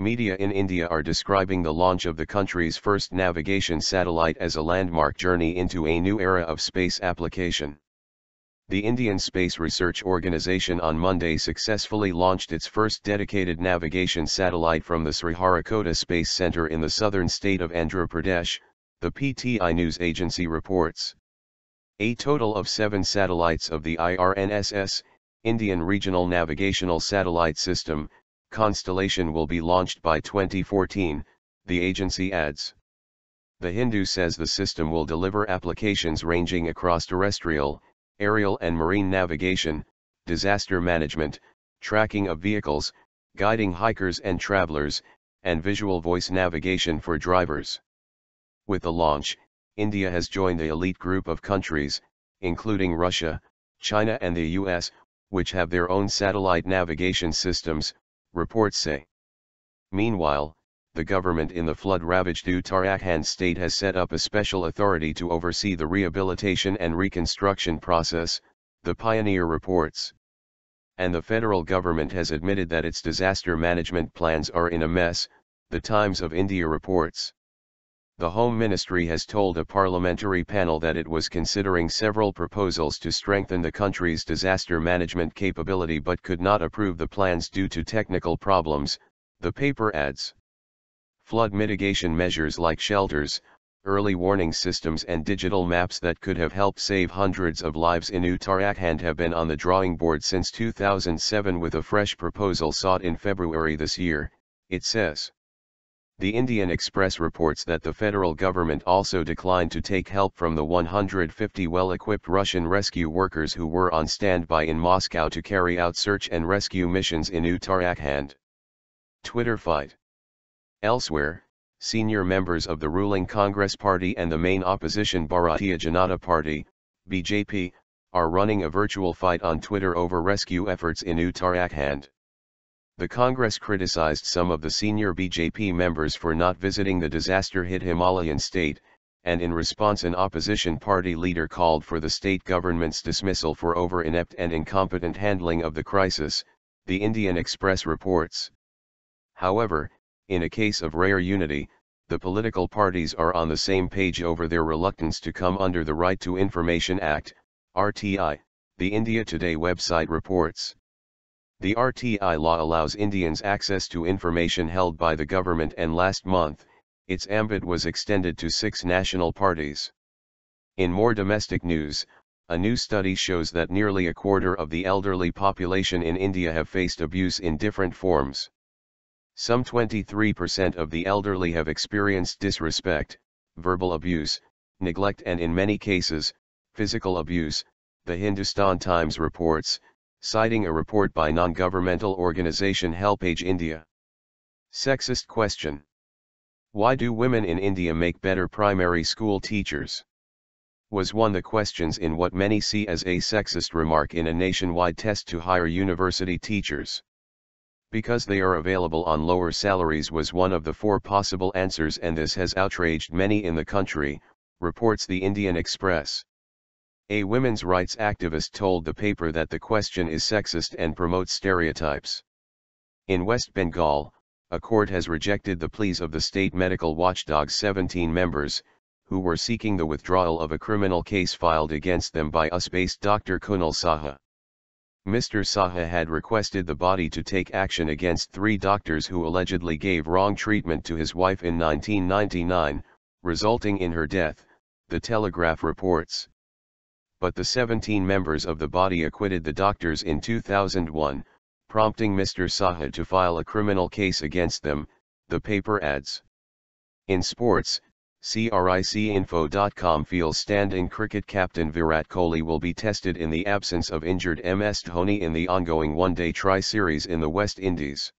Media in India are describing the launch of the country's first navigation satellite as a landmark journey into a new era of space application. The Indian Space Research Organisation on Monday successfully launched its first dedicated navigation satellite from the Sriharikota Space Centre in the southern state of Andhra Pradesh, the PTI news agency reports. A total of seven satellites of the IRNSS, Indian Regional Navigational Satellite System, Constellation will be launched by 2014, the agency adds. The Hindu says the system will deliver applications ranging across terrestrial, aerial and marine navigation, disaster management, tracking of vehicles, guiding hikers and travelers, and visual voice navigation for drivers. With the launch, India has joined the elite group of countries, including Russia, China and the US, which have their own satellite navigation systems, reports say. Meanwhile, the government in the flood-ravaged Uttarakhand state has set up a special authority to oversee the rehabilitation and reconstruction process, the Pioneer reports. And the federal government has admitted that its disaster management plans are in a mess, the Times of India reports. The Home Ministry has told a parliamentary panel that it was considering several proposals to strengthen the country's disaster management capability but could not approve the plans due to technical problems, the paper adds. Flood mitigation measures like shelters, early warning systems and digital maps that could have helped save hundreds of lives in Uttarakhand have been on the drawing board since 2007 with a fresh proposal sought in February this year, it says. The Indian Express reports that the federal government also declined to take help from the 150 well-equipped Russian rescue workers who were on standby in Moscow to carry out search and rescue missions in Uttarakhand. Twitter fight. Elsewhere, senior members of the ruling Congress party and the main opposition Bharatiya Janata Party, BJP, are running a virtual fight on Twitter over rescue efforts in Uttarakhand. The Congress criticized some of the senior BJP members for not visiting the disaster-hit Himalayan state, and in response an opposition party leader called for the state government's dismissal for over inept and incompetent handling of the crisis, the Indian Express reports. However, in a case of rare unity, the political parties are on the same page over their reluctance to come under the Right to Information Act, RTI, the India Today website reports. The RTI law allows Indians access to information held by the government and last month, its ambit was extended to six national parties. In more domestic news, a new study shows that nearly a quarter of the elderly population in India have faced abuse in different forms. Some 23% of the elderly have experienced disrespect, verbal abuse, neglect and in many cases, physical abuse, the Hindustan Times reports, citing a report by non-governmental organization HelpAge India. Sexist question. Why do women in India make better primary school teachers? Was one the questions in what many see as a sexist remark in a nationwide test to hire university teachers. Because they are available on lower salaries was one of the four possible answers and this has outraged many in the country, reports the Indian Express. A women's rights activist told the paper that the question is sexist and promotes stereotypes. In West Bengal, a court has rejected the pleas of the state medical watchdog's 17 members, who were seeking the withdrawal of a criminal case filed against them by US-based Dr. Kunal Saha. Mr. Saha had requested the body to take action against three doctors who allegedly gave wrong treatment to his wife in 1999, resulting in her death, The Telegraph reports but the 17 members of the body acquitted the doctors in 2001, prompting Mr. Saha to file a criminal case against them, the paper adds. In sports, CRICinfo.com feels stand-in cricket captain Virat Kohli will be tested in the absence of injured MS Dhoni in the ongoing one-day tri-series in the West Indies.